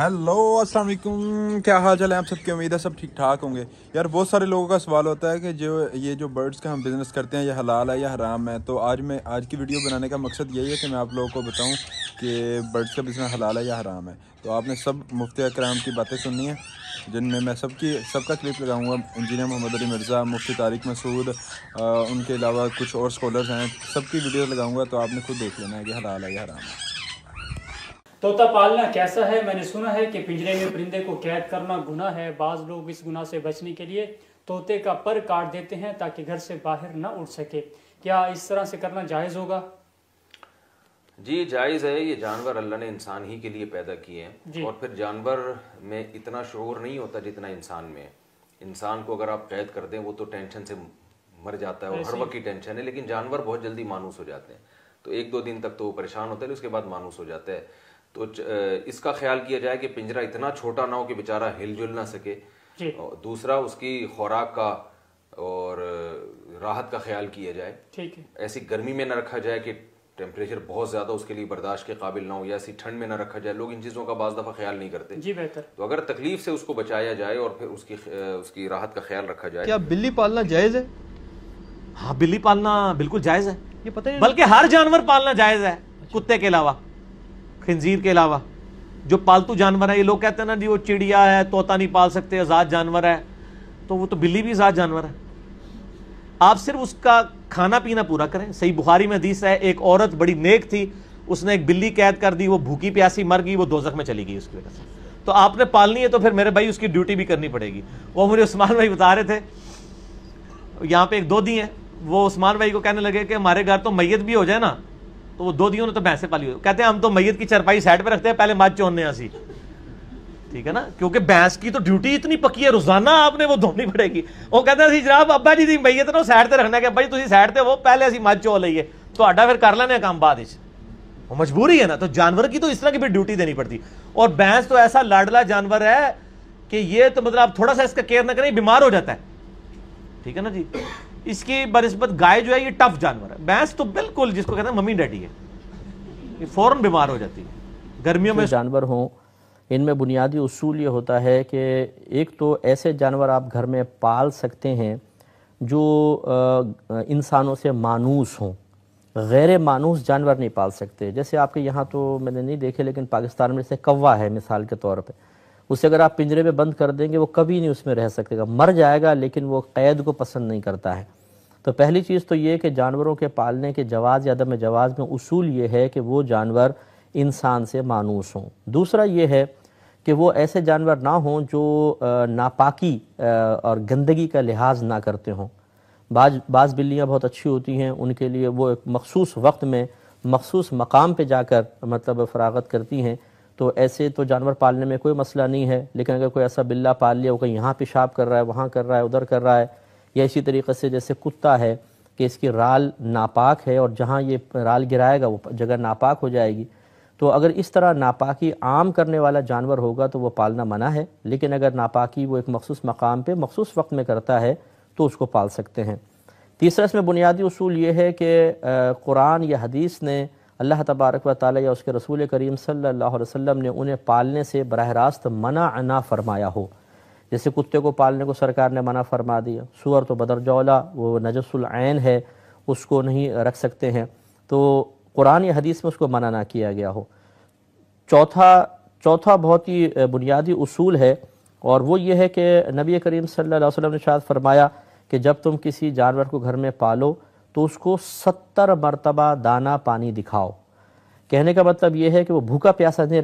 hello अस्सलाम वालेकुम क्या हाल चाल है आप सबकी उम्मीद है सब ठीक ठाक होंगे यार बहुत सारे लोगों का सवाल होता है कि जो ये जो बर्ड्स का हम बिज़नेस करते हैं ये हलाल है या हराम है तो आज मैं आज की वीडियो बनाने का मकसद यही है कि मैं आप लोगों को बताऊं कि बर्ड्स का बिज़नेस हलाल है या हराम है तो आपने सब मुफ्ती कराम की बातें सुननी है जिनमें मैं सबकी सबका क्लिप लगाऊँगा इंजीनियर मोहम्मद अली मिर्ज़ा मुफ्ती तारिक मसूद उनके अलावा कुछ और स्कॉलर्स हैं सबकी वीडियो लगाऊँगा तो आपने खुद देख लेना है कि हलाल है या हराम है तोता पालना कैसा है मैंने सुना है कि पिंजरे में परिंदे को कैद करना गुना है बाज लोग इस गुना से बचने के लिए तोते का पर काट देते हैं ताकि घर से बाहर ना उड़ सके क्या इस तरह से करना जायज़ होगा जी जायज़ है ये जानवर अल्लाह ने इंसान ही के लिए पैदा किए हैं और फिर जानवर में इतना शोर नहीं होता जितना इंसान में इंसान को अगर आप कैद कर दें वो तो टेंशन से मर जाता है और हर वक्त की टेंशन है लेकिन जानवर बहुत जल्दी मानूस हो जाते हैं तो एक दो दिन तक तो वो परेशान होते हैं उसके बाद मानूस हो जाता है तो इसका ख्याल किया जाए कि पिंजरा इतना छोटा ना हो कि बेचारा हिलजुल ना सके और दूसरा उसकी खुराक का और राहत का ख्याल किया जाए ठीक है ऐसी गर्मी में ना रखा जाए कि टेम्परेचर बहुत ज़्यादा उसके लिए बर्दाश्त के काबिल ना हो या ऐसी ठंड में ना रखा जाए लोग इन चीज़ों का बाज़ दफ़ा ख्याल नहीं करते जी बेहतर तो अगर तकलीफ से उसको बचाया जाए और फिर उसकी उसकी राहत का ख्याल रखा जाए क्या बिल्ली पालना जायज़ है हाँ बिल्ली पालना बिल्कुल जायज़ है ये पता नहीं बल्कि हर जानवर पालना जायज़ है कुत्ते के अलावा खंजीर के अलावा जो पालतू जानवर है ये लोग कहते हैं ना जी वो चिड़िया है तोता नहीं पाल सकते आज़ाद जानवर है तो वो तो बिल्ली भी आज़ाद जानवर है आप सिर्फ उसका खाना पीना पूरा करें सही बुखारी में दीस है एक औरत बड़ी नेक थी उसने एक बिल्ली कैद कर दी वो भूखी प्यासी मर गई वो दोजख में चली गई उसकी वजह से तो आपने पालनी है तो फिर मेरे भाई उसकी ड्यूटी भी करनी पड़ेगी वो मुझे उस्मान भाई बता रहे थे यहाँ पे एक दो दी हैं वो उस्मान भाई को कहने लगे कि हमारे घर तो मैयत भी हो जाए ना तो वो दो दियों ने तो भैंसे पाली हुई कहते हैं हम तो मैयत की चरपाई साइड पे रखते हैं पहले माच चोने हंसी ठीक है ना क्योंकि भैंस की तो ड्यूटी इतनी पक्की है रोजाना आपने वो धोनी पड़ेगी वो कहते हैं जनाब अब्बा जी की मैयत ना साइड से रखना क्या भाई जी तुम साइड से वो पहले अभी मझ चो लीए तो फिर कर लेने काम बाद वो मजबूरी है ना तो जानवर की तो इस तरह की भी ड्यूटी देनी पड़ती और भैंस तो ऐसा लाडला जानवर है कि ये तो मतलब आप थोड़ा सा इसका केयर ना करें बीमार हो जाता है ठीक है ना जी इसकी बनस्बत गाय जो है ये टफ जानवर है भैंस तो बिल्कुल जिसको कहते हैं मम्मी डैडी है ये फौरन बीमार हो जाती है गर्मियों में जानवर हों इनमें बुनियादी असूल ये होता है कि एक तो ऐसे जानवर आप घर में पाल सकते हैं जो इंसानों से मानूस हों गैर मानूस जानवर नहीं पाल सकते जैसे आपके यहाँ तो मैंने नहीं देखे लेकिन पाकिस्तान में जैसे कौवा है मिसाल के तौर पर उसे अगर आप पिंजरे में बंद कर देंगे वो कभी नहीं उसमें रह सकेगा मर जाएगा लेकिन वो कैद को पसंद नहीं करता है तो पहली चीज़ तो ये कि जानवरों के पालने के जवाज़ या अदम जवाज़ में उसूल ये है कि वो जानवर इंसान से मानूस हों दूसरा ये है कि वो ऐसे जानवर ना हों जो नापाकी और गंदगी का लिहाज ना करते हों बाज बाज़ बिल्लियाँ बहुत अच्छी होती हैं उनके लिए वो एक मखसूस वक्त में मखसूस मकाम पे जाकर मतलब फरागत करती हैं तो ऐसे तो जानवर पालने में कोई मसला नहीं है लेकिन अगर कोई ऐसा बिल्ला पाल लिया वो कहीं यहाँ पेशाब कर रहा है वहाँ कर रहा है उधर कर रहा है या इसी तरीके से जैसे कुत्ता है कि इसकी राल नापाक है और जहाँ ये राल गिराएगा वो जगह नापाक हो जाएगी तो अगर इस तरह नापाकी आम करने वाला जानवर होगा तो वह पालना मना है लेकिन अगर नापाकी वो एक मखसूस मकाम पर मखसूस वक्त में करता है तो उसको पाल सकते हैं तीसरा इसमें बुनियादी असूल ये है कि कुरान या हदीस ने अल्लाह तबारक व ताली या उसके रसूल करीम सल्लल्लाहु अलैहि वसल्लम ने उन्हें पालने से बरह रास्त मना ना फरमाया हो जैसे कुत्ते को पालने को सरकार ने मना फरमा दिया सूअर तो बदरजौला वो नजसुलैन है उसको नहीं रख सकते हैं तो कुरान या हदीस में उसको मना ना किया गया हो चौथा चौथा बहुत ही बुनियादी असूल है और वो ये है कि नबी करीम सल अलैहि ने शायद फरमाया कि जब तुम किसी जानवर को घर में पालो तो उसको सत्तर मरतबा दाना पानी दिखाओ कहने का मतलब यह है कि वो भूखा प्यासा नहीं